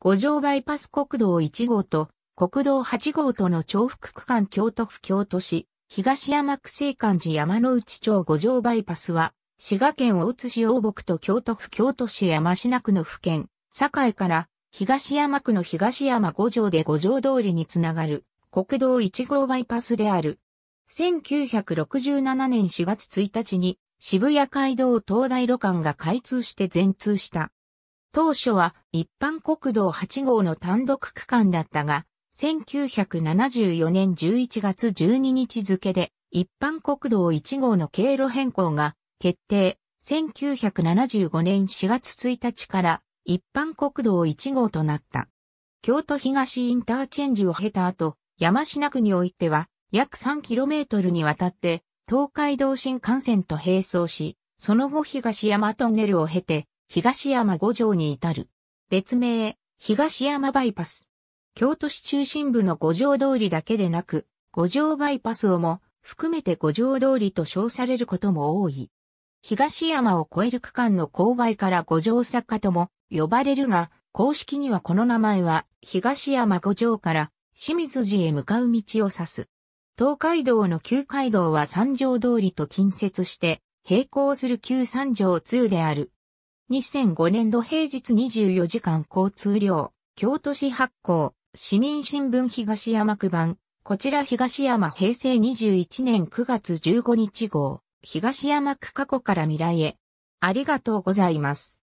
五条バイパス国道1号と国道8号との重複区間京都府京都市、東山区西館寺山内町五条バイパスは、滋賀県大津市大木と京都府京都市山品区の府県、境から東山区の東山五条で五条通りにつながる国道1号バイパスである。1967年4月1日に渋谷街道東大路間が開通して全通した。当初は一般国道8号の単独区間だったが、1974年11月12日付で一般国道1号の経路変更が決定。1975年4月1日から一般国道1号となった。京都東インターチェンジを経た後、山品区においては約 3km にわたって東海道新幹線と並走し、その後東山トンネルを経て東山五条に至る。別名、東山バイパス。京都市中心部の五条通りだけでなく、五条バイパスをも含めて五条通りと称されることも多い。東山を越える区間の勾配から五条坂とも呼ばれるが、公式にはこの名前は東山五条から清水寺へ向かう道を指す。東海道の旧街道は三条通りと近接して、並行する旧三条通である2005年度平日24時間交通量、京都市発行、市民新聞東山区版、こちら東山平成21年9月15日号、東山区過去から未来へ。ありがとうございます。